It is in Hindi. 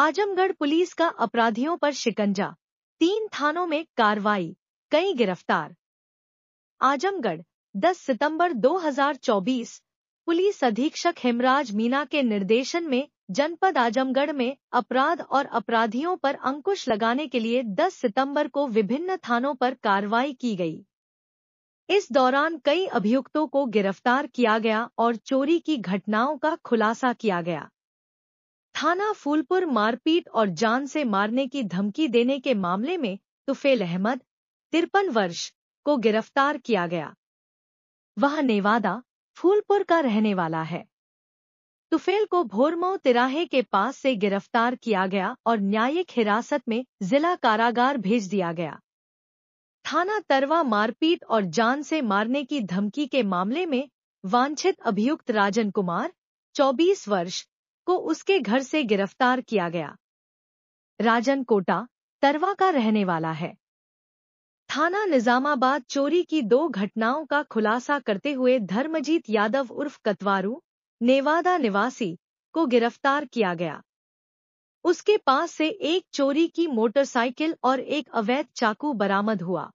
आजमगढ़ पुलिस का अपराधियों पर शिकंजा तीन थानों में कार्रवाई कई गिरफ्तार आजमगढ़ 10 सितंबर 2024 पुलिस अधीक्षक हेमराज मीना के निर्देशन में जनपद आजमगढ़ में अपराध और अपराधियों पर अंकुश लगाने के लिए 10 सितंबर को विभिन्न थानों पर कार्रवाई की गई इस दौरान कई अभियुक्तों को गिरफ्तार किया गया और चोरी की घटनाओं का खुलासा किया गया थाना फूलपुर मारपीट और जान से मारने की धमकी देने के मामले में तुफेल अहमद तिरपन वर्ष को गिरफ्तार किया गया वह नेवादा फूलपुर का रहने वाला है तुफेल को भोरमऊ तिराहे के पास से गिरफ्तार किया गया और न्यायिक हिरासत में जिला कारागार भेज दिया गया थाना तरवा मारपीट और जान से मारने की धमकी के मामले में वांछित अभियुक्त राजन कुमार 24 वर्ष को उसके घर से गिरफ्तार किया गया राजन कोटा तरवा का रहने वाला है थाना निजामाबाद चोरी की दो घटनाओं का खुलासा करते हुए धर्मजीत यादव उर्फ कतवारू नेवादा निवासी को गिरफ्तार किया गया उसके पास से एक चोरी की मोटरसाइकिल और एक अवैध चाकू बरामद हुआ